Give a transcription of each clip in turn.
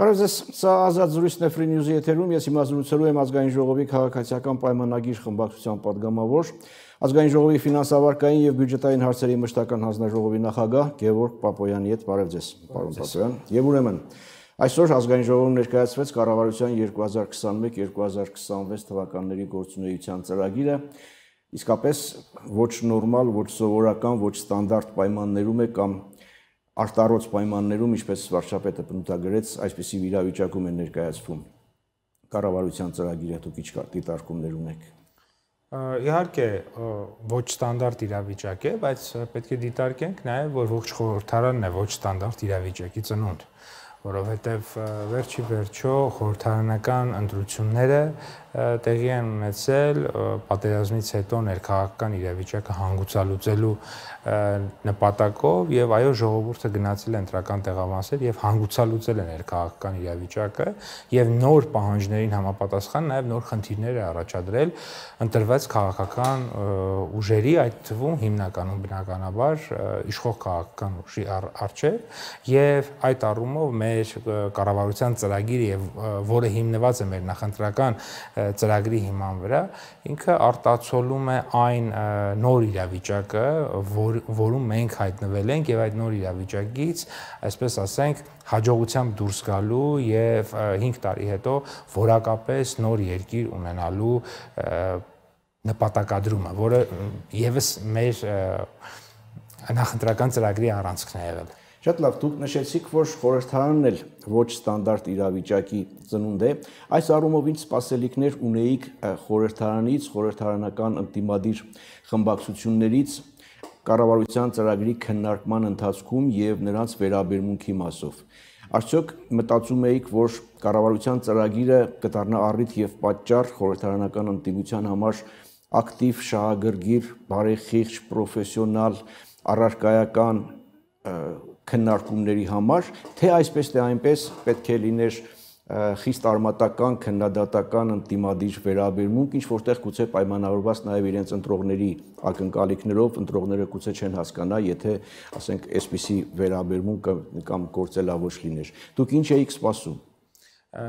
Բարոզես, սա ազատ զրույցն է Free News-ի եթերում։ Ես հիմա զրուցելու եմ ազգային ժողովի քաղաքացիական պայմանագիր խմբակցության падգամավոր, ազգային ժողովի ֆինանսավարկային եւ բյուջետային հարցերի մշտական հանձնաժողովի նախագահ Գևորգ Պապոյանի հետ։ Բարև ձեզ, պարոն Պապոյան։ Եվ ուրեմն, այսօր ազգային ժողովում ներկայացվեց կառավարության 2021-2026 թվականների գործունեության ծրագիրը, իսկապես ոչ նորմալ, ոչ սովորական, ոչ ստանդարտ պայմաններում է կամ արտարոց պայմաններում, ինչպես վարչապետը բնութագրեց, այսպիսի իրավիճակում է ներկայացվում կառավարության ծրագիրը դուք ինչ դիտարկումներ ունեք։ Իհարկե, ոչ ստանդարտ իրավիճակ է, բայց պետք է դիտարկենք նաև, որ ողջ խորհրդարանն է ոչ ստանդարտ իրավիճակի ծնունդ։ Ա, որովհետև վերջի վերջո խորհրդարանական ընտրությունները տեղի են ունեցել պատերազմից հետո ներքաղաքական իրավիճակը հանգուցալուծելու նպատակով եւ այո ժողովուրդը գնացել է ընտրական տեղավանսեր եւ հանգուցալուծել է ներքաղաքական իրավիճակը եւ նոր պահանջներին համապատասխան նաեւ նոր խնդիրներ է առաջադրել ընտրված քաղաքական ուժերի այդ թվում հիմնականում բնականաբար իշխող քաղաքական ուժի արժե եւ այդ առումով մեր մեր կառավարության ծրագիր եւ որը հիմնված է մեր նախընտրական ծրագրի հիման վրա, ինքը արտացոլում է այն նոր իրավիճակը, որ, որում մենք հայտնվել ենք եւ այդ նոր իրավիճակից, այսպես ասենք, հաջողությամբ դուրս գալու եւ 5 տարի հետո որակապես նոր երկիր ունենալու նպատակադրումը, որը եւս մեր նախընտրական ծրագրի առանցքն է եղել։ Շատ լավ, դուք նշեցիք, որ խորհրդարանն էլ ոչ ստանդարտ իրավիճակի ծնունդ է։ Այս առումով ինչ սպասելիքներ ունեիք խորհրդարանից, խորհրդարանական ընդդիմադիր խմբակցություններից կառավարության ծրագրի քննարկման ընթացքում եւ նրանց վերաբերմունքի մասով։ Արդյոք մտածում էիք, որ կառավարության ծրագիրը կդառնա առիթ եւ պատճառ խորհրդարանական ընդդիմության համար ակտիվ, շահագրգիռ, բարեխիղճ, պրոֆեսիոնալ, առարկայական քննարկումների համար, թե այսպես թե այնպես պետք է լիներ խիստ արմատական քննադատական ընդդիմադիր վերաբերմունք, ինչ որտեղ գուցե պայմանավորված նաև իրենց ընտրողների ակնկալիքներով, ընտրողները գուցե չեն հասկանա, եթե ասենք այսպիսի վերաբերմունքը կամ գործելավոչ լիներ։ Դուք ինչ էիք սպասում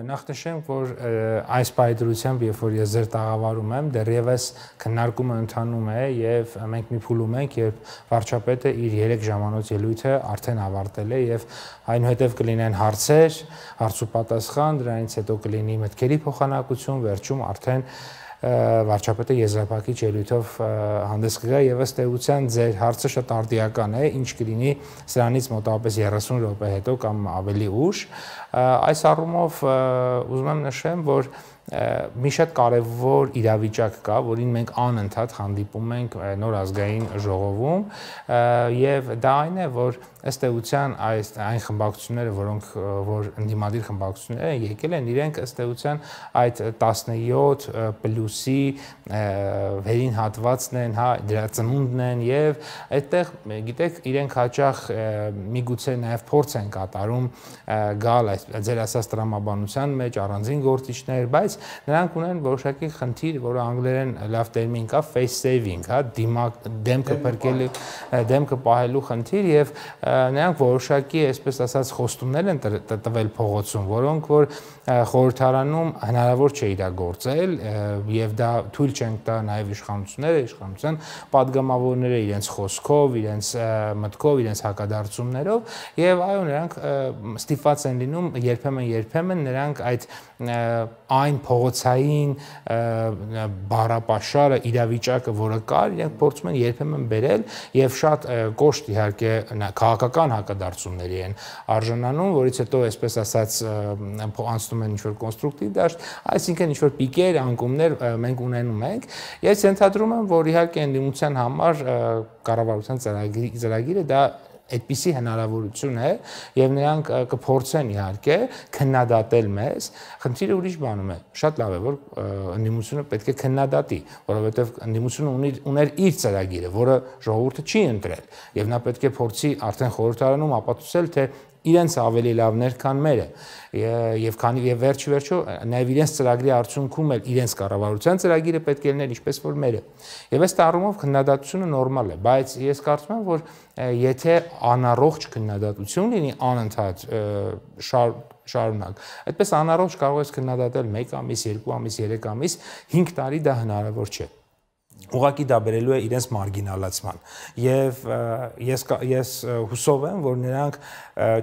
Նախ նշեմ, որ այս բայդրությամբ, երբ որ ես ձեր տաղավարում եմ, դեռևս քննարկումը ընթանում է եւ մենք մի փուլում ենք, երբ վարչապետը իր 3 ժամանոց ելույթը արդեն ավարտել է եւ այնուհետեւ կլինեն հարցեր, հարց ու պատասխան, դրանից հետո կլինի մտքերի փոխանակություն, վերջում արդեն վարչապետը եզրափակիչ ելույթով հանդես կգա եւ ըստ էության ձեր հարցը շատ արդիական է, ինչ կլինի սրանից մոտավորապես 30 րոպե հետո կամ ավելի ուշ։ Այս առումով ուզում եմ նշեմ, որ մի շատ կարևոր իրավիճակ կա, որին մենք անընդհատ հանդիպում ենք նոր ազգային ժողովում եւ դա այն է, որ ըստ էության այս այն խմբակցությունները, որոնք որ ընդդիմադիր խմբակցությունները եկել են, իրենք ըստ էության այդ 17 պլյուսի վերին հատվածն են, հա, դրա ծնունդն են եւ այդտեղ գիտեք, իրենք հաճախ միգուցե նաեւ փորձ են կատարում գալ այս ձեր ասած տրամաբանության մեջ առանձին գործիչներ, բայց նրանք ունեն որոշակի խնդիր, որը անգլերեն լավ տերմին կա face saving, հա, դիմակ դեմքը փրկելու, դեմքը պահելու խնդիր եւ նրանք որոշակի, այսպես ասած, խոստումներ են տվել փողոցում, որոնք որ խորհրդարանում հնարավոր չէ իրագործել եւ դա թույլ չենք տա նաեւ իշխանությունները, իշխանության падգամավորները իրենց խոսքով, իրենց մտքով, իրենց հակադարձումներով եւ այո, նրանք ստիփաց են լինում երբեմն երբեմն նրանք այդ այն փողոցային բարապաշարը իրավիճակը, որը կար, իրենք փորձում են երբեմն բերել եւ շատ կոշտ իհարկե քաղաքական հակադարձումների են արժանանում, որից հետո այսպես ասած անցնում են ինչ-որ կոնստրուկտիվ դաշտ, այսինքն ինչ-որ պիկեր, անկումներ մենք ունենում ենք։ Ես ենթադրում եմ, որ իհարկե ընդդիմության համար կառավարության ծրագիրը դա այդպիսի հնարավորություն է եւ նրանք կփորձեն իհարկե քննադատել մեզ խնդիրը ուրիշ բանում է շատ լավ է որ ընդդիմությունը պետք է քննադատի որովհետեւ ընդդիմությունը ունի ուներ իր ծրագիրը որը ժողովուրդը չի ընտրել եւ նա պետք է փորձի արդեն խորհրդարանում ապացուցել թե իրենց ավելի լավներ քան մերը եւ քանի եւ վերջի վերջո նաեւ իրենց ծրագրի արդյունքում էլ իրենց կառավարության ծրագիրը պետք է լիներ ինչպես որ մերը եւ այս առումով քննադատությունը նորմալ է բայց ես կարծում եմ որ եթե անառողջ քննադատություն լինի անընդհատ շար շարունակ այդպես անառողջ կարող ես քննադատել 1 ամիս, 2 ամիս, 3 ամիս, 5 տարի դա հնարավոր չէ ուղակի դա բերելու է իրենց մարգինալացման եւ ես ես հուսով եմ որ նրանք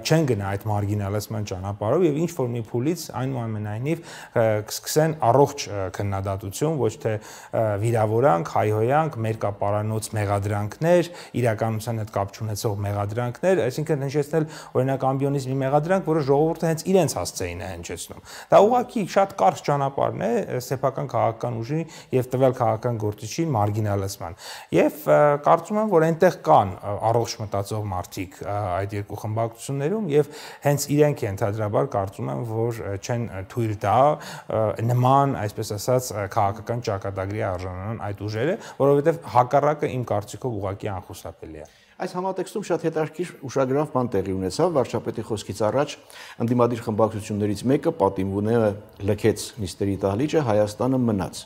չեն գնա այդ մարգինալացման ճանապարհով եւ ինչ որ մի փուլից այնուամենայնիվ կսկսեն առողջ քննադատություն ոչ թե վիրավորանք, հայհոյանք, մերկապարանոց մեղադրանքներ, իրականության հետ կապ չունեցող մեղադրանքներ, այսինքն հնչեցնել օրինակ ամբիոնից մի մեղադրանք, որը ժողովուրդը հենց իրենց հասցեին է հնչեցնում։ Դա ուղղակի շատ կարճ ճանապարհն է սեփական քաղաքական ուժի եւ տվյալ քաղաքական գործիչի մարգինալիզման։ Եվ կարծում եմ, որ այնտեղ կան առողջ մտածող մարդիկ այդ երկու խմբակցություններում եւ հենց իրենք ենթադրաբար կարծում եմ, որ չեն թույլ տա նման, այսպես ասած, քաղաքական ճակատագրի արժանանան այդ ուժերը, որովհետեւ հակառակը իմ կարծիքով ուղղակի անխուսափելի է։ Այս համատեքստում շատ հետաքրքիր ուշագրավ բան տեղի ունեցավ վարչապետի խոսքից առաջ ընդդիմադիր խմբակցություններից մեկը պատիմուները լքեց միստերի Իտալիջը Հայաստանը մնաց։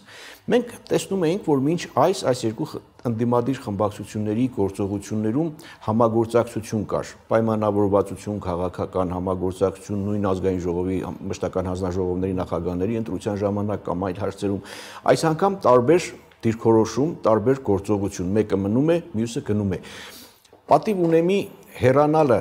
Մենք տեսնում էինք, որ մինչ այս այս երկու ընդդիմադիր խմբակցությունների գործողություններում համագործակցություն կար, պայմանավորվածություն, քաղաքական համագործակցություն նույն ազգային ժողովի մշտական հանձնաժողովների նախագահների ընտրության ժամանակ կամ այլ հարցերում։ Այս անգամ տարբեր դիրքորոշում, տարբեր գործողություն, մեկը մնում է, մյուսը գնում է։ մյուսը Պատիվ ունեմի հերանալը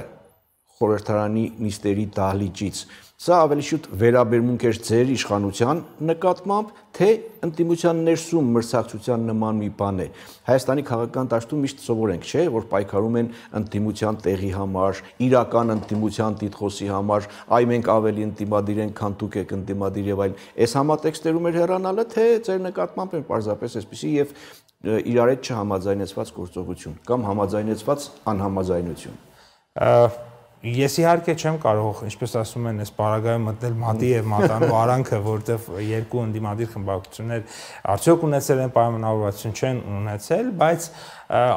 խորհրդարանի նիստերի դահլիճից։ Սա ավելի շուտ վերաբերմունք էր ձեր իշխանության նկատմամբ, թե ընտիմության ներսում մրցակցության նման մի բան է։ Հայաստանի քաղաքական դաշտում միշտ սովոր ենք, չէ, որ պայքարում են ընտիմության տեղի համար, իրական ընտիմության տիտղոսի համար, այ մենք ավելի ընտիմադիր ենք, քան դուք եք ընտիմադիր եւ այլն։ Այս համատեքստերում էր հեռանալը, թե ձեր նկատմամբ են պարզապես այսպիսի եւ իրար հետ չհամաձայնեցված գործողություն կամ համաձայնեցված անհամաձայնություն։ Ես իհարկե չեմ կարող, ինչպես ասում են, այս պարագայում մտնել մատի եւ մատանու արանքը, որտեվ երկու ընդդիմադիր խմբակցություններ արդյոք ունեցել են պայմանավորվածություն չեն ունեցել, բայց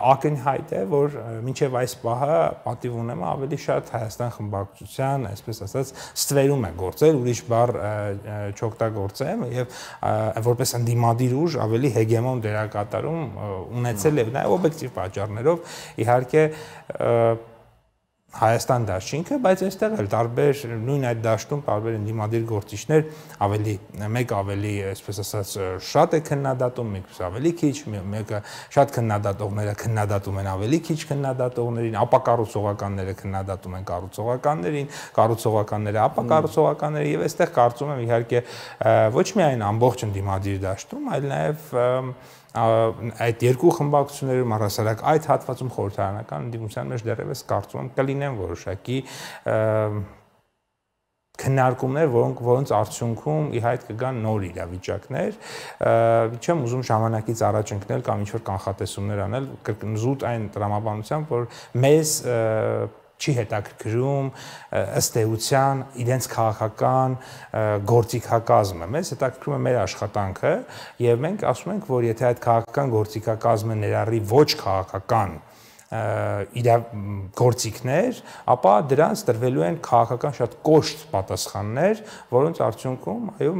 ակնհայտ է, որ մինչև այս պահը պատիվ ունեմ ավելի շատ Հայաստան խմբակցության, այսպես ասած, ստվերում է գործել, ուրիշ բառ չօգտագործեմ եւ որպես ընդդիմադիր ուժ ավելի հեգեմոն դերակատարում ունեցել է հա։ նաեւ օբյեկտիվ պատճառներով, իհարկե Հայաստան դաշինքը, բայց այստեղ էլ տարբեր նույն այդ դաշտում տարբեր ընդդիմադիր գործիչներ ավելի մեկ ավելի, այսպես ասած, շատ է քննադատում, մեկս ավելի քիչ, մեկը շատ քննադատողները քննադատում են ավելի քիչ քննադատողներին, ապակառուցողականները քննադատում են կառուցողականներին, կառուցողականները ապակառուցողականները եւ այստեղ կարծում եմ իհարկե ոչ միայն ամբողջ ընդդիմադիր դաշտում, այլ նաեւ այդ երկու խմբակցություններում առհասարակ այդ հատվածում խորհրդարանական ընդդիմության մեջ դեռևս կարծում եմ կլինեն որոշակի քննարկումներ, որոնք որոնց արդյունքում ի հայտ կգան նոր իրավիճակներ, չեմ ուզում ժամանակից առաջ ընկնել կամ ինչ որ կանխատեսումներ անել, կրկնզուտ այն տրամաբանությամբ, որ մեզ և, չի հետաքրքրում ըստ էության իրենց քաղաքական գործիքակազմը։ Մեզ հետաքրքրում է մեր աշխատանքը եւ մենք ասում ենք, որ եթե այդ քաղաքական գործիքակազմը ներառի ոչ քաղաքական իր գործիքներ, ապա դրանց տրվելու են քաղաքական շատ կոշտ պատասխաններ, որոնց արդյունքում այո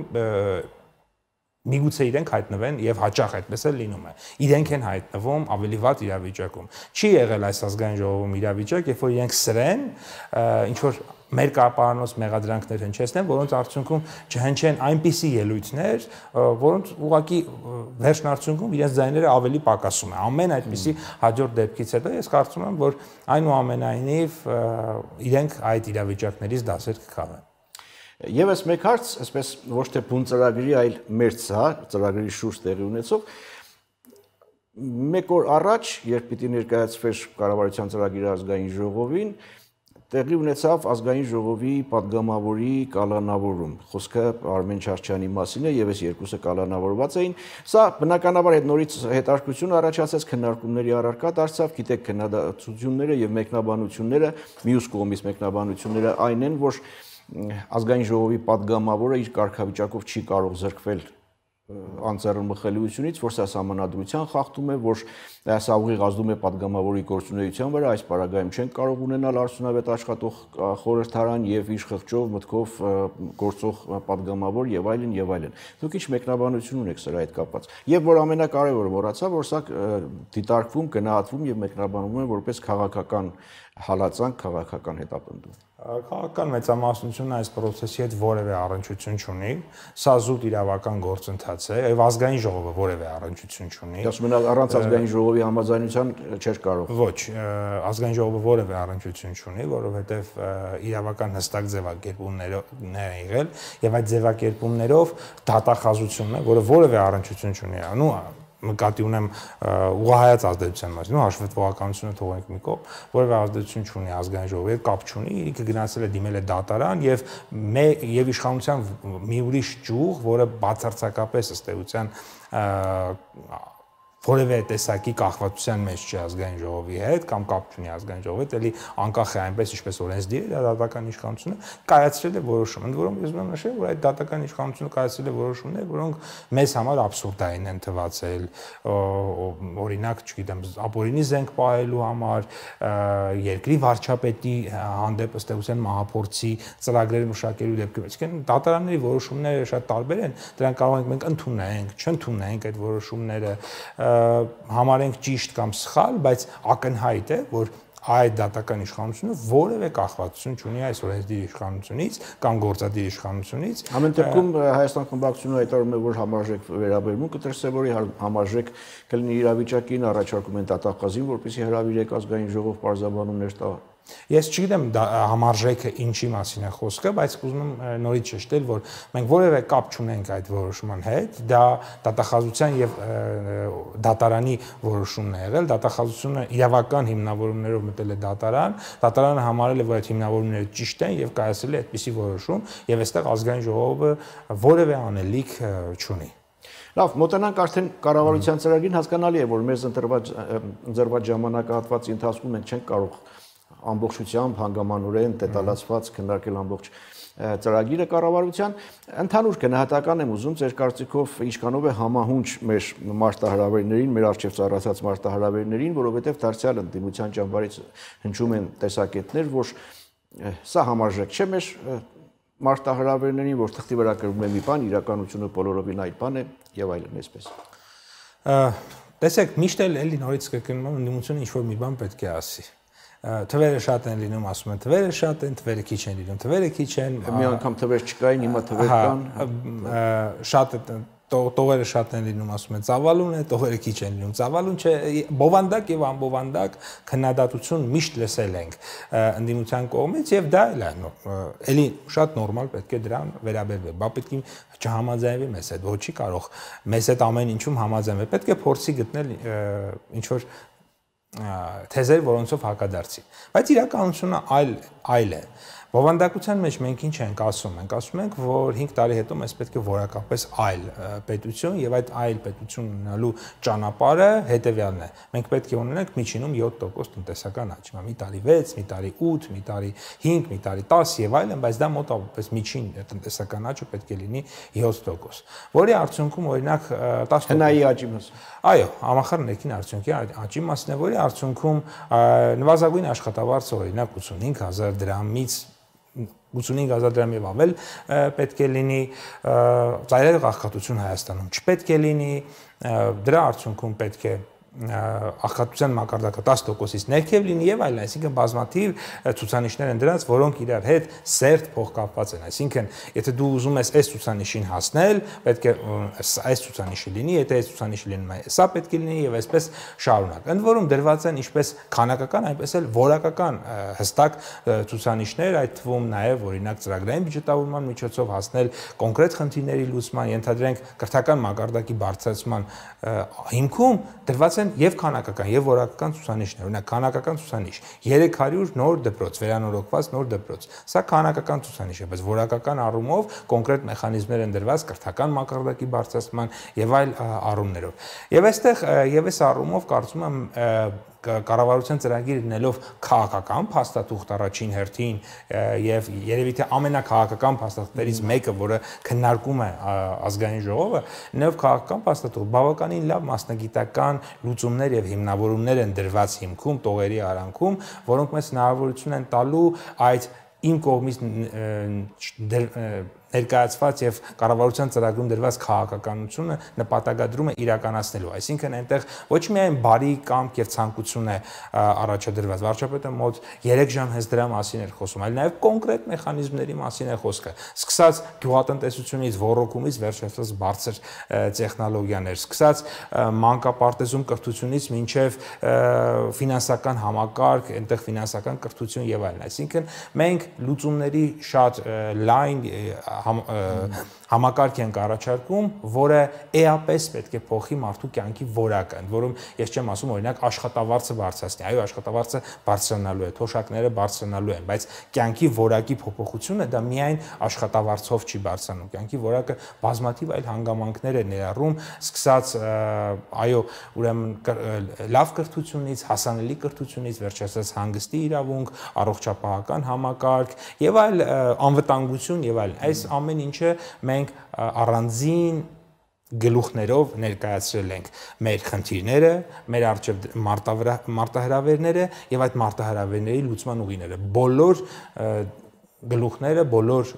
միգուցե իրենք հայտնվեն եւ հաճախ այդպես էլ լինում է։ Իրենք են հայտնվում ավելի վատ իրավիճակում։ Չի եղել այս ազգային ժողովում իրավիճակ, երբ որ իրենք սրեն ինչ որ մեր կապարանոց մեղադրանքներ հնչեցնեն, որոնց արդյունքում չհնչեն այնպիսի ելույթներ, որոնց ուղակի վերջն արդյունքում իրենց ձայները ավելի պակասում է։ Ամեն այդպիսի հաջորդ դեպքից հետո ես կարծում եմ, որ այնուամենայնիվ իրենք այդ իրավիճակներից դասեր կքավեն։ Եվ այս մեկ հարց, այսպես ոչ թե բուն ծրագրի, այլ մեր ցա ծրագրի շուրջ տեղի ունեցող մեկ օր առաջ, երբ պիտի ներկայացվեր կառավարության ծրագիրը ազգային ժողովին, տեղի ունեցավ ազգային ժողովի падգամավորի կալանավորում։ Խոսքը Արմեն Չարչյանի մասին է եւ այս երկուսը կալանավորված էին։ Սա բնականաբար այդ նորից հետարկություն առաջացած քննարկումների առարկա դարձավ, գիտեք, քննադատությունները եւ մեկնաբանությունները, մյուս կողմից մեկնաբանությունները այն են, որ ազգային ժողովի падգամավորը իր կարգավիճակով չի կարող զրկվել անձեռնմխելիությունից, որ սա համանadrության խախտում է, որ սա ուղիղ ազդում է падգամավորի գործունեության վրա, այս параգայում չեն կարող ունենալ արդյունավետ աշխատող խորհրդարան եւ իր խղճով մտքով գործող падգամավոր եւ այլն եւ այլն։ Դուք ինչ մեկնաբանություն ունեք սրա հետ կապված։ Եվ որ ամենակարևորը մոռացա, որ սա դիտարկվում, գնահատվում եւ մեկնաբանվում է որպես քաղաքական հալածանք, քաղաքական հետապնդում։ Քաղաքական մեծամասնությունը այս process-ի հետ որևէ առնչություն չունի։ Սա զուտ իրավական գործընթաց է, եւ ազգային ժողովը որևէ առնչություն չունի։ Դասում նա առանց ազգային ժողովի համաձայնության չէր կարող։ Ոչ, ազգային ժողովը որևէ առնչություն չունի, որովհետեւ իրավական հստակ ձևակերպումներ է եղել, եւ այդ ձևակերպումներով դատախազությունն է, որը որևէ առնչություն չունի։ Անու նկատի ունեմ ուղղահայաց ազդեցության մասին, ու հաշվետվողականությունը թողենք մի կողմ, որևէ ազդեցություն չունի ազգային ժողովի հետ կապ չունի, ինքը գնացել է դիմել է դատարան եւ եւ իշխանության մի ուրիշ ճյուղ, որը բացարձակապես ըստ էության որևէ տեսակի կախվածության մեջ չի ազգային ժողովի հետ կամ կապ չունի ազգային ժողովի հետ, էլի անկախ է այնպես ինչպես օրենսդիր է դատական իշխանությունը կայացրել է որոշում։ Ընդ որում ես ուզում եմ նշել, որ այդ դատական իշխանությունը կայացրել է որոշումներ, որոնք մեզ համար աբսուրդային են թվացել, օրինակ, չգիտեմ, ապօրինի զենք պահելու համար երկրի վարչապետի հանդեպ ըստ էության մահապորցի ծրագրեր մշակելու դեպքում։ Իսկ դատարանների որոշումները շատ տարբեր են, դրանք կարող ենք մենք ընդունենք, չընդունենք այդ որոշումները համարենք ճիշտ կամ սխալ, բայց ակնհայտ է, որ այդ դատական իշխանությունը որևէ կախվածություն չունի այս օրենսդիր իշխանությունից կամ գործադիր իշխանությունից։ Ամեն դեպքում Հայաստան խմբակցությունը հայտարարում է, որ համաժեք վերաբերմունքը դրսևորի համաժեք կլինի իրավիճակին առաջարկում են տվյալ կազմին, որպեսզի հրավիրեք ազգային ժողով բարձաբանումներ տալ Ես չգիտեմ դա համարժեքը ինչի մասին է խոսքը, բայց ուզում եմ նորից շեշտել, որ մենք որևէ կապ չունենք այդ որոշման հետ, դա դատախազության եւ դատարանի որոշումն է եղել, դատախազությունը իրավական հիմնավորումներով մտել է դատարան, դատարանը համարել է, որ այդ հիմնավորումները ճիշտ են եւ կայացրել է այդպիսի որոշում եւ այստեղ ազգային ժողովը որևէ անելիք չունի։ Լավ, մոտենանք արդեն կառավարության ծրագրին, հասկանալի է, որ մեր ընտրված ժամանակահատվածի ընթացքում մենք չենք կարող ամբողջությամբ հանգամանորեն դետալացված քննարկել ամբողջ ծրագիրը կառավարության ընդհանուր գնահատական եմ ուզում ձեր կարծիքով ինչքանով է համահունչ մեր մարտահրավերներին, մեր արժեվ ծառացած մարտահրավերներին, որովհետև դարձյալ ընդդիմության ճամբարից հնչում են տեսակետներ, որ սա համարժեք չէ մեր մարտահրավերներին, որ թղթի վրա գրվում է մի բան, իրականությունը բոլորովին այլ բան է եւ այլն այսպես։ Տեսեք, միշտ էլ էլի նորից կգնվում ընդդիմությունը ինչ որ մի բան պետք է ասի։ Ա թվերը շատ են լինում, ասում են թվերը շատ են, թվերը քիչ են լինում, թվերը քիչ են։ Մի անգամ թվեր չկային, հիմա թվեր կան։ Շատ է տողերը շատ են լինում, ասում են ծավալուն է, տողերը քիչ են լինում։ Ծավալուն չէ, բովանդակ եւ անբովանդակ քննադատություն միշտ լսել ենք ընդդիմության կողմից եւ դա էլ այն էլի շատ նորմալ պետք է դրան վերաբերվել։ Բա պետք է չհամաձայնվի մեզ հետ, ոչ չի կարող մեզ հետ ամեն ինչում համաձայնվել։ Պետք է փորձի գտնել ինչ որ թեզեր, որոնցով հակադարձի։ Բայց իրականությունը այլ այլ է։ այլ, Բովանդակության մեջ մենք ինչ ենք ասում։ Մենք ասում ենք, որ 5 տարի հետո մեզ պետք է որակապես այլ պետություն եւ այդ այլ պետություն ունենալու ճանապարհը հետեւյալն է։ Մենք պետք է ունենանք միջինում 7% տնտեսական աճ։ Մի տարի 6, մի տարի 8, մի տարի 5, մի տարի 10 եւ այլն, բայց դա մոտավորապես միջին տնտեսական աճը պետք է լինի 7%, որի արդյունքում օրինակ 10 հնայի աճի մասը։ Այո, համախառն ներքին արդյունքի աճի մասն է, որի արդյունքում նվազագույն աշխատավարձը օրինակ 85000 դրամից 85 ազատրամ եւ ավել պետք է լինի ծայրահեղ աղքատություն Հայաստանում չպետք է լինի դրա արդյունքում պետք է աղքատության մակարդակը 10%-ից ներքև լինի եւ այլն, այսինքն բազմաթիվ ցուցանիշներ են դրանց, որոնք իրար հետ սերտ փոխկապված են։ Այսինքն, եթե դու ուզում ես այս ցուցանիշին հասնել, պետք է այս ցուցանիշը լինի, եթե այս ցուցանիշը լինում է, սա պետք է լինի եւ այսպես շարունակ։ Ընդ որում դրված են ինչպես քանակական, այնպես էլ որակական հստակ ցուցանիշներ, այդ թվում նաեւ օրինակ ծրագրային բյուջետավորման միջոցով հասնել կոնկրետ խնդիրների լուծման, ենթադրենք կրթական մակարդակի բարձրացման հիմքում դրված են են եւ քանակական եւ որակական ցուցանիշներ։ Օրինակ քանակական ցուցանիշ 300 նոր դպրոց, վերանորոգված նոր դպրոց։ Սա քանակական ցուցանիշ է, բայց որակական առումով կոնկրետ մեխանիզմներ են դրված կրթական մակարդակի բարձրացման եւ այլ առումներով։ Եվ այստեղ եւ այս առումով կարծում եմ կառավարության ծրագիր դնելով քաղաքական փաստաթուղթ առաջին հերթին եւ երևի թե ամենակաղաքական փաստաթղթերից մեկը, որը քննարկում է ազգային ժողովը, նով քաղաքական փաստաթուղթ բավականին լավ մասնագիտական լուծումներ եւ հիմնավորումներ են դրված հիմքում, տողերի արանքում, որոնք մեզ հնարավորություն են տալու այդ իմ կողմից ներկայացված եւ կառավարության ծրագրում դրված քաղաքականությունը նպատակադրում է իրականացնելու։ Այսինքն այնտեղ ոչ միայն բարի կամք եւ ցանկություն է առաջադրված, վարչապետը մոտ 3 ժամ հենց դրա մասին էր խոսում, այլ նաեւ կոնկրետ մեխանիզմների մասին է խոսքը։ Սկսած գյուղատնտեսությունից, ռոռոկումից վերջացած բարձր տեխնոլոգիաներ, սկսած մանկապարտեզում կրթությունից մինչև ֆինանսական համակարգ, այնտեղ ֆինանսական կրթություն եւ այլն։ Այսինքն մենք լուծումների շատ լայն 哈么？համակարգ ենք առաջարկում, որը էապես պետք է փոխի մարդու կյանքի որակը, ընդ որում ես չեմ ասում օրինակ աշխատավարձը բարձրացնի, այո աշխատավարձը բարձրանալու է, թոշակները բարձրանալու են, բայց կյանքի որակի փոփոխությունը դա միայն աշխատավարձով չի բարձրանում, կյանքի որակը բազմաթիվ այլ հանգամանքներ է ներառում, սկսած այո ուրեմն լավ կրթությունից, հասանելի կրթությունից, վերջացած հանգստի իրավունք, առողջապահական համակարգ եւ այլ անվտանգություն եւ այլն։ Այս ամեն ինչը մենք մենք առանձին գլուխներով ներկայացրել ենք մեր խնդիրները, մեր արջև մարտահրավերները եւ այդ մարտահրավերների լուծման ուղիները։ Բոլոր գլուխները, բոլոր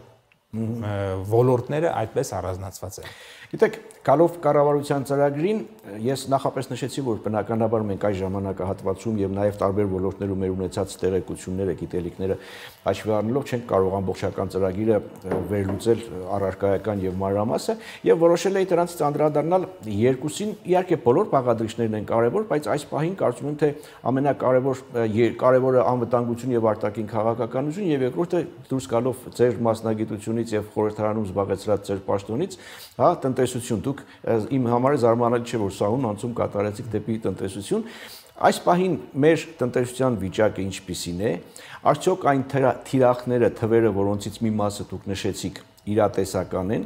ոլորտները այդպես առանձնացված են։ Գիտեք, գալով կառավարության ծրագրին, ես նախապես նշեցի, որ բնականաբար մենք այս ժամանակահատվածում եւ նաեւ տարբեր ոլորտներում մեր ունեցած տեղեկությունները, գիտելիքները հաշվի առնելով չենք կարող ամբողջական ծրագիրը վերլուծել առարկայական եւ մանրամասը եւ որոշել էի դրանից անդրադառնալ երկուսին, իհարկե բոլոր բաղադրիչներն են կարեւոր, բայց այս պահին կարծում եմ թե ամենակարևոր կարևորը անվտանգություն եւ արտաքին քաղաքականություն եւ երկրորդը դուրս գալով ձեր մասնագիտությունից եւ խորհրդարանում զբաղեցրած ձեր պաշտոնից, հա, տնտեսություն։ Դուք իմ համար զարմանալի չէ, որ սահուն անցում կատարեցիք դեպի տնտեսություն։ Այս պահին մեր տնտեսության վիճակը ինչպիսին է։ Արդյոք այն թիրախները, թվերը, որոնցից մի մասը դուք նշեցիք, իրատեսական են,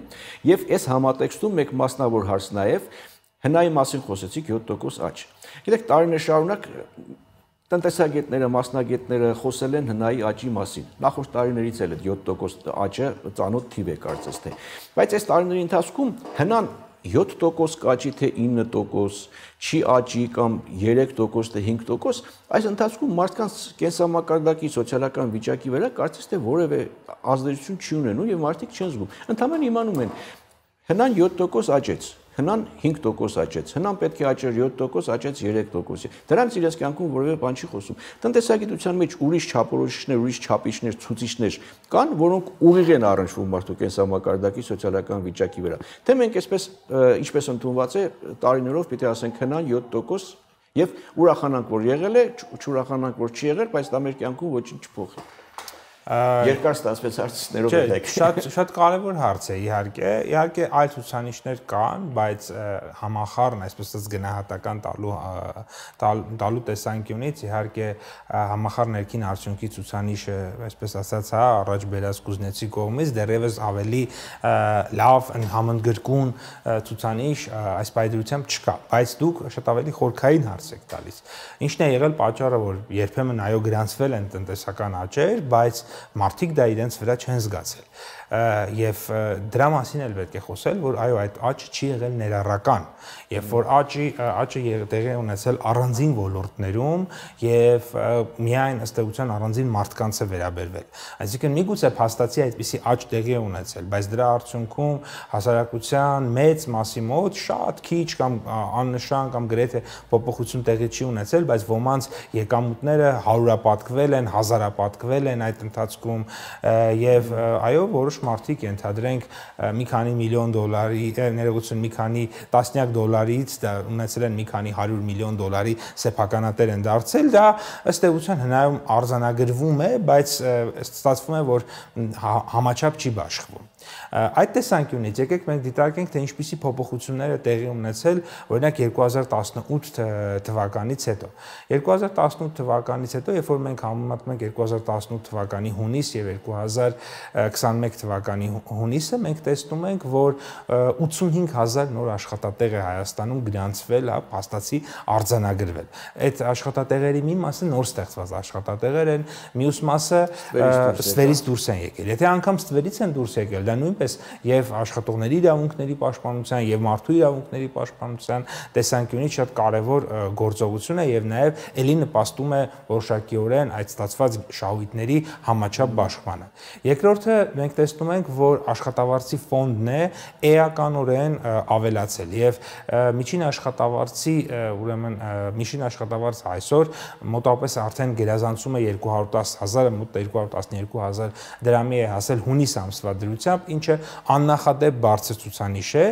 եւ այս համատեքստում մեկ մասնավոր հարց նաեւ հնայի մասին խոսեցիք 7% աճ։ Գիտեք, տարիներ շարունակ Տնտեսագետները, մասնագետները խոսել են հնայի աճի մասին։ Նախորդ տարիներից էլ այդ 7% աճը ծանոթ թիվ է կարծես թե։ Բայց այս տարիների ընթացքում հնան 7% կաճի թե 9%, չի աճի կամ 3% թե 5%, այս ընթացքում մարդկանց կենսամակարդակի սոցիալական վիճակի վրա կարծես թե որևէ ազդեցություն չի ունենում եւ մարդիկ չեն զգում։ Ընդհանրապես իմանում են հնան 7% աճեց, Հնան 5% աճեց, հնան պետք է աճեր 7%, աճեց 3%։ Դրանց իրենց կյանքում որևէ բան չի խոսում։ Տնտեսագիտության մեջ ուրիշ չափորոշիչներ, ուրիշ չափիչներ, ցուցիչներ կան, որոնք ուղիղ են առնչվում մարդու կենսամակարդակի սոցիալական վիճակի վրա։ Թե մենք այսպես ինչպես ընդունված է տարիներով պիտի ասենք հնան 7% Եվ ուրախանանք որ եղել է, չուրախանանք որ չի եղել, բայց դա մեր կյանքում ոչինչ չփոխի։ Երկար ստացվեց հարցերով եք։ Շատ շատ կարևոր հարց է իհարկե։ Իհարկե այլ ցուցանիշներ կան, բայց համախառն, այսպես ասած գնահատական տալու տալու տեսանկյունից իհարկե համախառն ներքին արդյունքի ցուցանիշը, այսպես ասած, հա, առաջ բերած Կուզնեցի կողմից դեռևս ավելի լավ համընդգրկուն ցուցանիշ այս պայծրությամբ չկա, բայց դուք շատ ավելի խորքային հարց եք տալիս։ Ինչն է եղել պատճառը, որ երբեմն այո գրանցվել են տնտեսական աճեր, բայց մարդիկ դա իրենց վրա չեն զգացել եւ դրա մասին էլ պետք է խոսել, որ այո, այդ աճը չի եղել ներառական, երբ որ աճի աճը տեղի ունեցել առանձին ոլորտներում եւ միայն ըստ էության առանձին մարդկանց է վերաբերվել։ Այսինքն միգուցե փաստացի այդպիսի աճ տեղի է ունեցել, բայց դրա արդյունքում հասարակության մեծ մասի մոտ շատ քիչ կամ աննշան կամ գրեթե փոփոխություն տեղի չի ունեցել, բայց ոմանց եկամուտները հարյուրապատկվել են, հազարապատկվել են այդ ընթացքում եւ այո, որոշ մարդիկ ենթադրենք մի քանի միլիոն դոլարի, ներողություն, մի քանի տասնյակ դոլարից դա ունեցել են մի քանի 100 միլիոն դոլարի սեփականատեր են դարձել, դա ըստ էության հնարում արձանագրվում է, բայց ստացվում է, որ հա-, համաչափ չի բաշխվում։ Այդ տեսանկյունից եկեք մենք դիտարկենք թե ինչպիսի փոփոխություններ է տեղի ունեցել օրինակ 2018 թվականից հետո։ 2018 թվականից հետո, երբ որ մենք համեմատում ենք 2018 թվականի հունիս եւ 2021 թվականի հունիսը, մենք տեսնում ենք, որ 85000 նոր աշխատատեղ է Հայաստանում գրանցվել, հա, փաստացի արձանագրվել։ Այդ աշխատատեղերի մի մասը նոր ստեղծված աշխատատեղեր են, մյուս մասը ստվերից դուրս հա։ են եկել։ Եթե անգամ ստվերից են դուրս եկել, դա նույնպես եւ աշխատողների իրավունքների պաշտպանության եւ մարդու իրավունքների պաշտպանության տեսանկյունից շատ կարեւոր գործողություն է եւ նաեւ ելի նպաստում է որոշակիորեն այդ ստացված շահույթների համաչափ ապահովանը։ Երկրորդը մենք տեսնում ենք, որ աշխատավարձի ֆոնդն է էականորեն ավելացել եւ միջին աշխատավարձի, ուրեմն միջին աշխատավարձ այսօր մոտավորապես արդեն գերազանցում է 210 000-ը, մոտ 212 000 դրամի է հասել հունիս ամսվա դրությամբ, շատ ինչը աննախադեպ բարձր ցուցանիշ է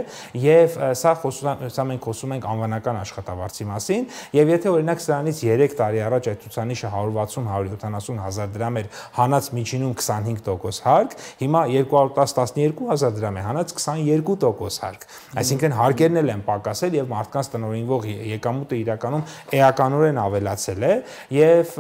եւ սա խոսում սա մենք խոսում ենք անվանական աշխատավարձի մասին եւ եթե օրինակ սրանից 3 տարի առաջ այդ ցուցանիշը 160-170 հազար դրամ էր հանած միջինում 25% հարկ հիմա 210-12000 դրամ է հանած 22% հարկ այսինքն հարկերն էլ են պակասել եւ մարդկանց տնօրինվող եկամուտը իրականում էականորեն ավելացել է եւ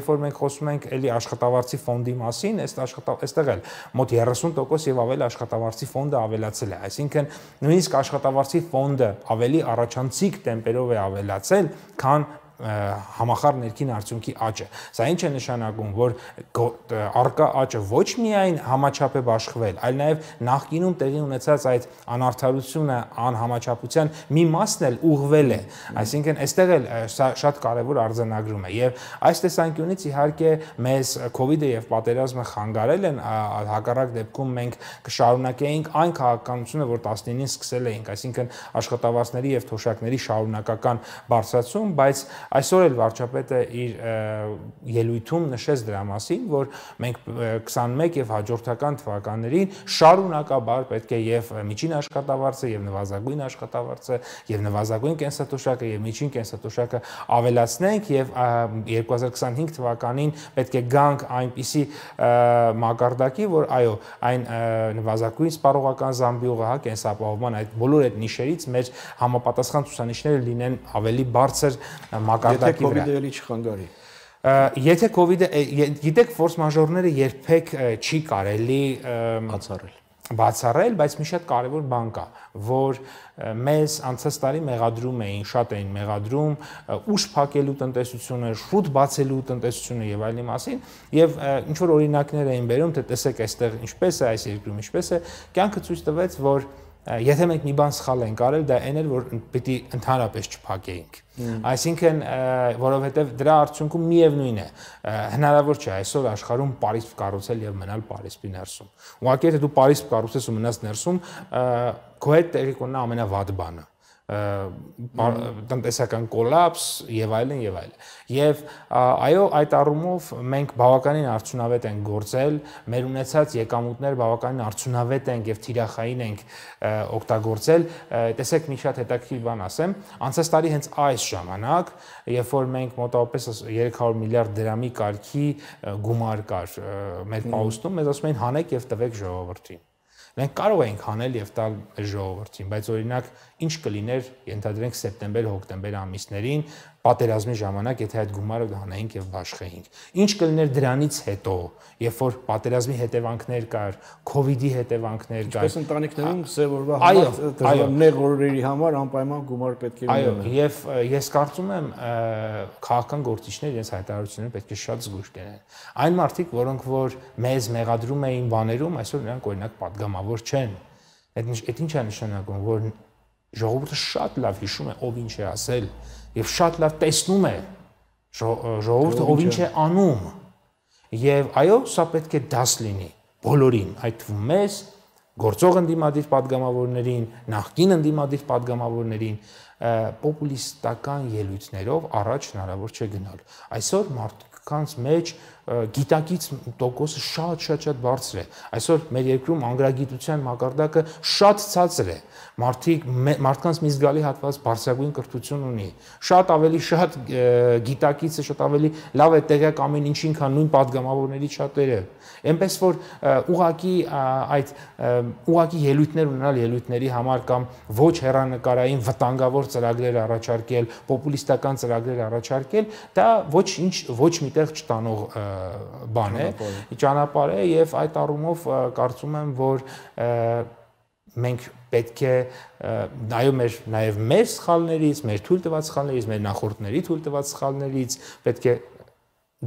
երբ որ մենք խոսում ենք էլի աշխատավարձի ֆոնդի մասին, այս աշխատավ այստեղ էլ մոտ 30% տոկոս եւ ավել աշխատավարձի ֆոնդը ավելացել է։ Այսինքն նույնիսկ աշխատավարձի ֆոնդը ավելի առաջանցիկ տեմպերով է ավելացել, քան համախառ ներքին արդյունքի աճը։ Սա ինչ է նշանակում, որ արկա աճը ոչ միայն համաչափ է աշխվել, այլ նաև նախկինում տեղի ունեցած այդ անարդարությունը, անհամաչափության մի մասն էլ ուղվել է։ Այսինքն, այստեղ էլ սա շատ կարևոր արձանագրում է։ Եվ այս տեսանկյունից իհարկե մեզ COVID-ը եւ պատերազմը խանգարել են, հակառակ դեպքում մենք կշարունակեինք այն քաղաքականությունը, որ 19-ին սկսել էինք, այսինքն աշխատավարձների եւ թոշակների շարունակական բարձրացում, բայց Այսօր էլ վարչապետը իր ելույթում նշեց դրա մասին, որ մենք 21 եւ հաջորդական թվականներին շարունակաբար պետք է եւ միջին աշխատավարձը եւ նվազագույն աշխատավարձը եւ նվազագույն կենսաթոշակը եւ միջին կենսաթոշակը ավելացնենք եւ 2025 թվականին պետք է գանք այնպիսի մակարդակի, որ այո, այն նվազագույն սպառողական զամբյուղը, հա, կենսապահովման այդ բոլոր այդ նիշերից մեր համապատասխան ցուցանիշները լինեն ավելի բարձր մակ մակարդակի վրա։ Եթե COVID-ը էլի չխանգարի։ Եթե COVID-ը գիտեք ֆորս մաժորները երբեք չի կարելի բացառել բացառել, բայց մի շատ կարևոր բան կա, որ մեզ անցած տարի մեղադրում էին, շատ էին մեղադրում ուշ փակելու տնտեսությունը, շուտ բացելու տնտեսությունը եւ այլն մասին, եւ ինչ որ օրինակներ էին բերում, թե տեսեք այստեղ ինչպես է այս երկրում, ինչպես է, կյանքը ցույց տվեց, որ Եթե մենք մի բան սխալ ենք արել, դա այն էր, որ պիտի ընդհանրապես չփակեինք։ Այսինքն, որովհետև դրա արդյունքում միևնույն է, հնարավոր չէ այսօր աշխարհում Փարիզ կառուցել եւ մնալ Փարիզի ներսում։ Ուղղակի եթե դու Փարիզ կառուցես ու մնաս ներսում, քո հետ տեղի կունենա ամենավատ բանը տնտեսական կոլապս եւ այլն եւ այլն։ Եվ այո, այդ առումով մենք բավականին արդյունավետ ենք գործել, մեր ունեցած եկամուտներ բավականին արդյունավետ ենք եւ թիրախային ենք օգտագործել։ Տեսեք, մի շատ հետաքրքիր բան ասեմ, անցած տարի հենց այս ժամանակ, երբ որ մենք մոտավորապես 300 միլիարդ դրամի կարգի գումար կար մեր պաուստում, մեզ ասում էին հանեք եւ տվեք ժողովրդին Մենք կարող ենք անել եւ տալ ժողովրդին, բայց օրինակ ինչ կլիներ, ենթադրենք սեպտեմբեր-հոկտեմբեր ամիսներին, պատերազմի ժամանակ, եթե այդ գումարը գանայինք եւ բաշխեինք։ Ինչ կլներ դրանից հետո, երբ որ պատերազմի հետևանքներ կար, կ ូវ իդի հետևանքներ կար։ Ինչպես ընտանիքներում սևորվա համար դժվար օրերի համար անպայման գումար պետք է լինի։ Այո, եւ ես կարծում եմ քաղաքական գործիչները իրենց հայտարարությունները պետք է շատ զգուշ լինեն։ Այն մարդիկ, որոնք որ մեզ մեղադրում էին բաներում, այսօր նրանք օրինակ падգամավոր չեն։ Այդ ինչ է նշանակում, որ ժողովուրդը շատ լավ հիշում է ով ինչ է ասել, եւ շատ լավ տեսնում է ժողովուրդը ով ինչ է անում։ Եվ այո, սա պետք է դաս լինի բոլորին, այդ թվում մեզ, գործող ընդդիմադիր падգամավորներին, նախկին ընդդիմադիր падգամավորներին պոպուլիստական ելույթներով առաջ հնարավոր չէ գնալ։ Այսօր մարդկանց մեջ գիտակից տոկոսը շատ-շատ-շատ բարձր է։ Այսօր մեր երկրում անգրագիտության մակարդակը շատ ցածր է։ Մարդիկ մարդկանց մի զգալի հատված բարձրագույն կրթություն ունի։ Շատ ավելի շատ գիտակիցը շատ ավելի լավ է տեղյակ ամեն ինչին, քան նույն падգամավորների շատերը։ Էնպես որ ուղակի այդ ուղակի ելույթներ ունենալ ելույթների համար կամ ոչ հերանեկարային վտանգավոր ծրագրեր առաջարկել, պոպուլիստական ծրագրեր առաջարկել, դա ոչինչ ոչ միտեղ չտանող բան է, ճանապարհ է եւ այդ առումով կարծում եմ, որ մենք պետք է այո մեր նաև մեր սխալներից, մեր թույլ տված սխալներից, մեր նախորդների թույլ տված սխալներից պետք է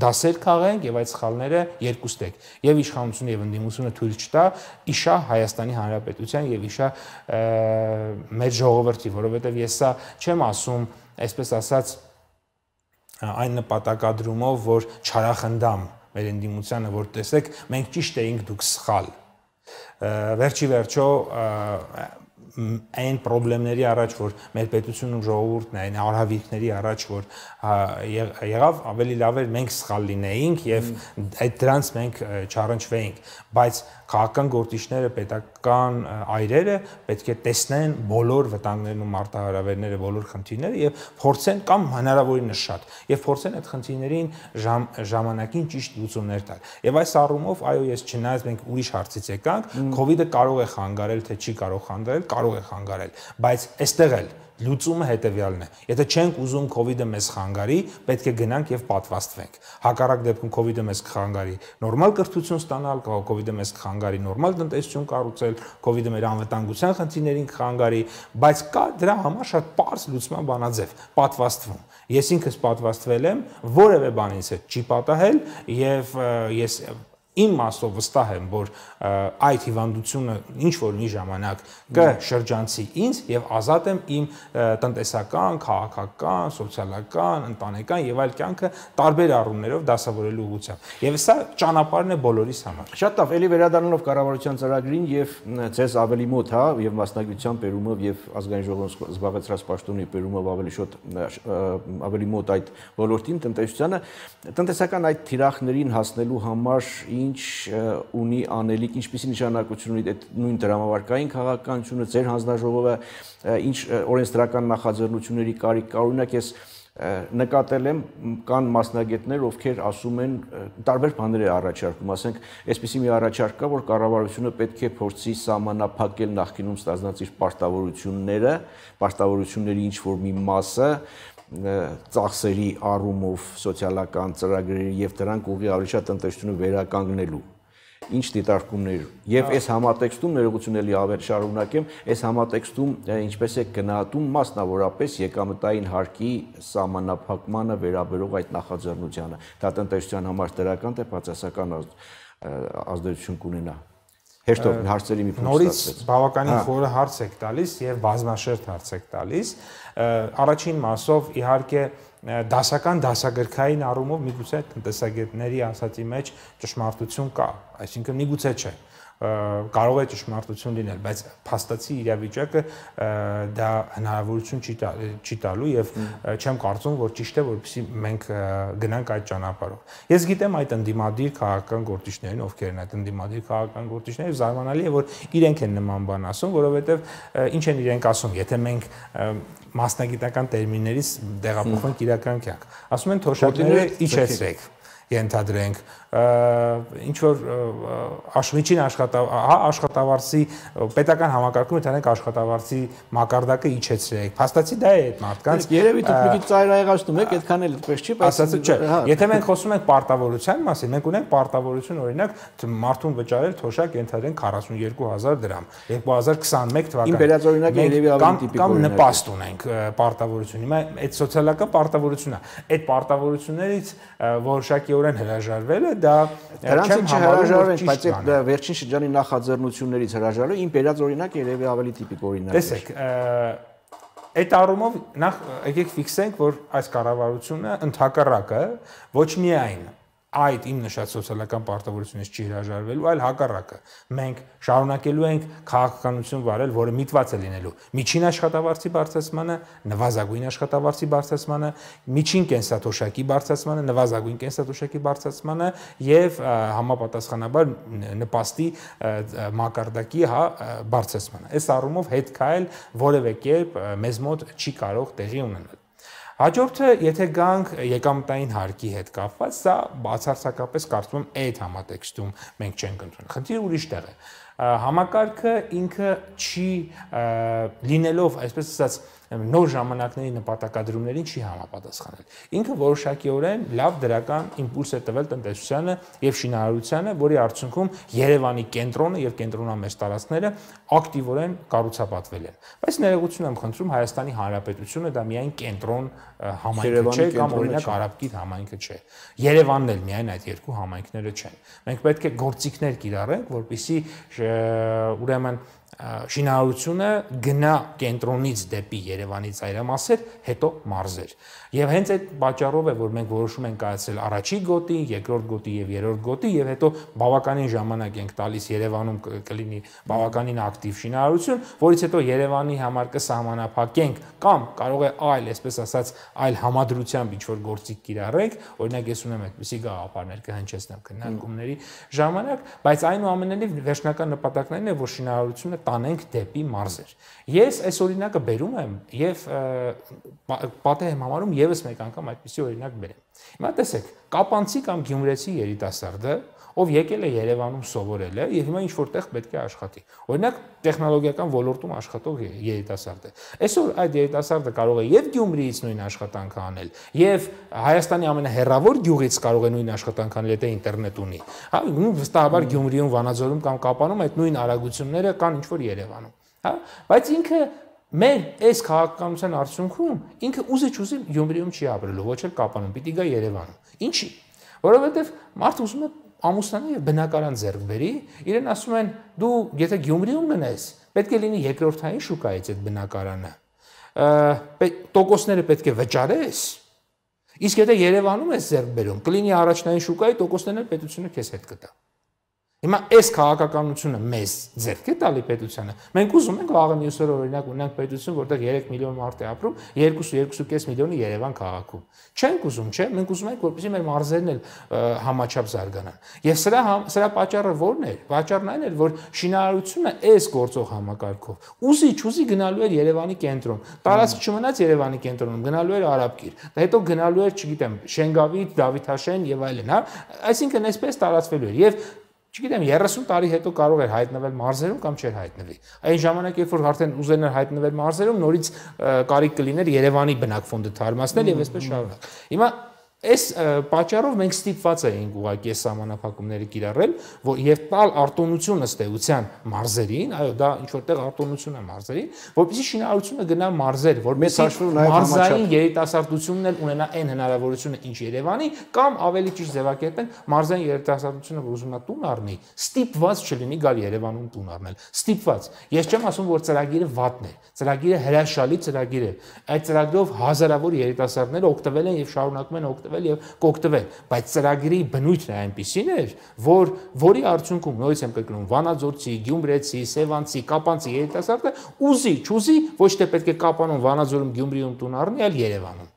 դասեր քաղենք եւ այդ սխալները երկուստեք եւ իշխանությունը եւ ընդդիմությունը թույլ չտա իշա Հայաստանի Հանրապետության եւ իշա մեր ժողովրդի, որովհետեւ ես սա չեմ ասում, այսպես ասած, այն նպատակադրումով, որ չարախնդամ մեր ընդդիմությանը, որ տեսեք, մենք ճիշտ էինք, դուք սխալ։ Վերջի վերջո այն խնդիրների առաջ, որ մեր պետությունն ու ժողովուրդն այն արհավիրքների առաջ, որ եղավ, ավելի լավ էր մենք սխալ լինեինք եւ այդ դրանց մենք չառնչվեինք, բայց քաղաքական գործիչները, պետական այրերը պետք է տեսնեն բոլոր վտանգներն ու մարտահրավերները, բոլոր խնդիրները եւ փորձեն կամ հնարավորինս շատ եւ փորձեն այդ խնդիրներին ժամ, ժամանակին ճիշտ լուծումներ տալ։ Եվ այս առումով, այո, ես չնայած մենք ուրիշ հարցից եկանք, կ ូវ իդը կարող է խանգարել, թե չի կարող խանգարել, կարող է խանգարել, բայց այստեղ էլ լուծումը հետեւյալն է։ Եթե չենք ուզում COVID-ը մեզ խանգարի, պետք է գնանք եւ պատվաստվենք։ Հակառակ դեպքում COVID-ը մեզ կխանգարի նորմալ կրթություն ստանալ, COVID-ը մեզ կխանգարի նորմալ տնտեսություն կառուցել, COVID-ը մեր անվտանգության խնդիրներին կխանգարի, բայց կա դրա համար շատ པարզ լուծման բանաձև՝ պատվաստվում։ Ես ինքս պատվաստվել եմ, որևէ բանից չի պատահել եւ ես իմ մասով վստահ եմ, որ այդ հիվանդությունը ինչ որ մի ժամանակ կշրջանցի ինձ եւ ազատ եմ իմ տնտեսական, քաղաքական, սոցիալական, ընտանեկան եւ այլ կյանքը տարբեր առումներով դասավորելու ուղղությամբ։ Եվ սա ճանապարհն է բոլորիս համար։ Շատ լավ, ելի վերադառնալով կառավարության ծրագրին եւ ցես ավելի մոտ, հա, եւ մասնակցության Պերումով եւ ազգային ժողովրդի զբաղեցրած պաշտոնի Պերումով ավելի շատ ավելի մոտ այդ ոլորտին տնտեսությանը, տնտեսական այդ թիրախներին հասնելու համար ինչ ունի անելիք, ինչպիսի նշանակություն ունի այդ նույն դրամավարկային քաղաքականությունը, ձեր հանձնաժողովը ինչ օրենսդրական նախաձեռնությունների կարիք կա, օրինակ ես նկատել եմ կան մասնագետներ, ովքեր ասում են տարբեր բաներ է առաջարկում, ասենք, այսպես մի առաջարկ կա, որ կառավարությունը պետք է փորձի սահմանափակել նախկինում ստանձնած իր պարտավորությունները, պարտավորությունների ինչ որ մի մասը, ծախսերի առումով սոցիալական ծրագրերի եւ դրանք ուղի ավելի շատ տնտեսությունը վերականգնելու ինչ դիտարկումներ եւ այս համատեքստում ներողություն էլի ավեր շարունակեմ այս համատեքստում ինչպես է գնահատում մասնավորապես եկամտային հարկի սահմանափակմանը վերաբերող այդ նախաձեռնությանը դա տնտեսության համար դրական թե բացասական ազդեցություն կունենա հեշտով հարցերի մի փոքր նորից բավականին հա։ խորը հարց եք տալիս եւ բազմաշերտ հարց եք տալիս առաջին մասով իհարկե դասական դասագրքային առումով միգուցե տնտեսագետների ասացի մեջ ճշմարտություն կա այսինքն միգուցե չէ կարող է ճշմարտություն լինել, բայց փաստացի իրավիճակը դա հնարավորություն չի տա, չի տալու եւ չեմ կարծում, որ ճիշտ է, որպեսզի մենք գնանք այդ ճանապարհով։ Ես գիտեմ այդ ընդդիմադիր քաղաքական գործիչներին, ովքեր են այդ ընդդիմադիր քաղաքական գործիչները, զարմանալի է, որ իրենք են նման բան ասում, որովհետեւ ինչ են իրենք ասում, եթե մենք մասնագիտական տերմիններից դեղափոխվենք իրական կյանք։ Ասում են թոշակները իջեցրեք ենթադրենք ինչ որ աշխիճին աշխատավ հա աշխատավարձի պետական համակարգում ենթանենք աշխատավարձի մակարդակը իջեցրեք փաստացի դա է այդ մարդկանց երևի դուք մի քիչ ծայրահեղացնում եք այդքան էլ այդպես չի բայց ասած չէ հա, եթե մենք խոսում ենք պարտավորության մասին մենք ունենք պարտավորություն օրինակ մարդուն վճարել թոշակ ենթադրենք 42000 դրամ 2021 թվականին ինբերած օրինակ երևի ավելի տիպիկ կամ նպաստ ունենք պարտավորություն հիմա այդ սոցիալական պարտավորությունն է այդ պարտավորություններից որոշակի ուղղակիորեն հրաժարվել է, դա դե դրանից չհրաժարվեն, բայց այդ վերջին շրջանի նախաձեռնություններից հրաժարվելու իմ բերած օրինակ երևի ավելի տիպիկ օրինակ է։ Տեսեք, այդ առումով նախ եկեք ֆիքսենք, որ այս կառավարությունը ընդհակառակը ոչ միայն այդ իմ նշած սոցիալական պարտավորությունից չի հրաժարվելու, այլ հակառակը։ Մենք շարունակելու ենք քաղաքականություն վարել, որը միտված է լինելու միջին աշխատավարձի բարձրացմանը, նվազագույն աշխատավարձի բարձրացմանը, միջին կենսաթոշակի բարձրացմանը, նվազագույն կենսաթոշակի բարձրացմանը եւ համապատասխանաբար նպաստի մակարդակի հա բարձրացմանը։ Այս առումով հետքայել որևէ կերպ մեզ մոտ չի կարող տեղի ունենալ։ Հաջորդը, եթե գանք եկամտային հարկի հետ կապված, սա բացարձակապես կարծում եմ այդ համատեքստում մենք չենք ընդունում։ Խնդիրը ուրիշ տեղ է։ Համակարգը ինքը չի լինելով, այսպես ասած, նոր ժամանակների նպատակադրումներին չի համապատասխանել։ Ինքը որոշակիորեն լավ դրական իմպուլս է տվել տնտեսությանը եւ շինարարությանը, որի արդյունքում Երևանի կենտրոնը եւ կենտրոնամեջ տարածքները ակտիվորեն կառուցապատվել են։ Բայց ներողություն եմ խնդրում Հայաստանի Հանրապետությունը դա միայն կենտրոն համայնքը չէ կամ օրինակ Արաբկիր համայնքը չէ։ Երևանն էլ միայն այդ երկու համայնքները չեն։ Մենք պետք է գործիքներ կիրառենք, որպիսի ուրեմն շինարարությունը գնա կենտրոնից դեպի Երևանի ծայրամասեր, հետո մարզեր։ Եվ հենց այդ պատճառով է, որ մենք որոշում ենք կայացրել առաջի գոտի, երկրորդ գոտի եւ երրորդ գոտի եւ հետո բավականին ժամանակ ենք տալիս Երևանում կլինի բավականին ակտիվ շինարարություն, որից հետո Երևանի համար կսահմանափակենք կամ կարող է այլ, այսպես ասած, այլ համադրությամբ ինչ որ գործիք կիրառենք, օրինակ ես ունեմ այդպիսի գաղափարներ կհնչեցնեմ քննարկումների ժամանակ, բայց այնուամենայնիվ վերջնական նպատակն այն է, որ շինարարությունը տանենք դեպի մարզեր։ Ես այս օրինակը բերում եմ եւ պատեհ եմ համարում եւս մեկ անգամ այդպիսի օրինակ բերեմ։ Հիմա տեսեք, կապանցի կամ գյումրեցի երիտասարդը ով եկել է Երևանում սովորել է եւ հիմա ինչ որտեղ պետք է աշխատի։ Օրինակ տեխնոլոգիական ոլորտում աշխատող երիտասարդ է։ Այսօր այդ երիտասարդը կարող է եւ Գյումրիից նույն աշխատանքը անել, եւ Հայաստանի ամենահեռավոր գյուղից կարող է նույն աշխատանքը անել, եթե ինտերնետ ունի։ Հա, ու վստահաբար Գյումրիում, Վանաձորում կամ Կապանում այդ նույն արագությունները կան ինչ որ Երևանում, հա։ Բայց ինքը մեր այս քաղաքականության արդյունքում ինքը ուզի չուզի Գյումրիում չի ապրելու, ոչ էլ Կապանում, պիտի գա Երևան։ Ինչի՞։ Որովհետև մարդը ուզում է ամուսնանա եւ բնակարան ձեռք բերի, իրեն ասում են դու եթե Գյումրիում մնաես, պետք է լինի երկրորդային շուկայից այդ բնակարանը։ Տոկոսները պետք է վճարես։ Իսկ եթե Երևանում ես ձեռք բերում, կլինի առաջնային շուկայի տոկոսներն պետությունը քեզ հետ կտա։ Հիմա այս քաղաքականությունը մեզ ձեռք է տալի պետությանը։ Մենք ուզում ենք վաղը մյուսօր օրինակ ունենք պետություն, որտեղ 3 միլիոն մարդ է ապրում, 2-2.5 միլիոնը Երևան քաղաքում։ Չենք ուզում, չէ՞, մենք ուզում ենք որպեսզի մեր մարզերն էլ համաչափ զարգանան։ Եվ սրա սրա պատճառը ո՞րն էր։ Պատճառն այն էր, որ շինարարությունը այս գործող համակարգով ուզի չուզի գնալու էր Երևանի կենտրոն։ Տարածք չմնաց Երևանի կենտրոնում, գնալու էր Արաբկիր։ Դա հետո գնալու էր, չգիտեմ, Շենգավիթ, Դավիթաշեն եւ այլն, հա։ Այսինքն այսպես տարածվելու էր եւ չգիտեմ 30 տարի հետո կարող էր հայտնվել մարզերում կամ չէր հայտնվի։ Այն ժամանակ երբ որ արդեն ուզենար հայտնվել մարզերում, նորից կարիք կլիներ Երևանի բնակ ֆոնդը թարմացնել եւ այսպես շարունակ։ Հիմա Այս պատճառով մենք ստիպված էինք ուղղակի այս համանախակումները կիրառել, որ եւ տալ արտոնությունը ստեյության մարզերին, այո, դա ինչ որտեղ արտոնություն է մարզերին, որովհետեւ շինարարությունը գնա մարզեր, որովհետեւ մարզային երիտասարդությունն էլ ունենա այն հնարավորությունը, ինչ Երևանի կամ ավելի ճիշտ ձևակերպեն մարզային երիտասարդությունը, որ ուզում է տուն առնի, ստիպված չլինի գալ Երևանում տուն առնել։ Ստիպված։ Ես չեմ ասում, որ ծրագիրը վատն է։ Ծրագիրը հրաշալի ծրագիր է։ Այդ ծրագրով հազարավոր երիտասարդներ օգտվել են եւ շարունակում են օգտվել տեղվել եւ կօգտվել, բայց ծրագրի բնույթն է այնպիսին էր, որ որի արդյունքում նորից եմ կրկնում Վանաձորցի, Գյումրեցի, Սևանցի, Կապանցի երիտասարդը ուզի, չուզի ոչ թե պետք է Կապանում, Վանաձորում, Գյումրիում տուն առնի, այլ Երևանում։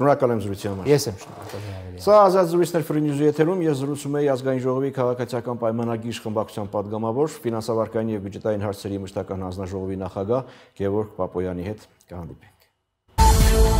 Շնորհակալ եմ զրույցի համար։ Ես եմ շնորհակալ ավելի։ Սա ազատ զրույցներ Ֆրինյուզի եթերում ես զրուցում եմ ազգային ժողովի քաղաքացիական պայմանագիր խմբակցության падգամավոր ֆինանսավարքային եւ բյուջետային հարցերի մշտական հանձնաժողովի նախագահ Գևորգ Պապոյանի հետ կհանդիպենք։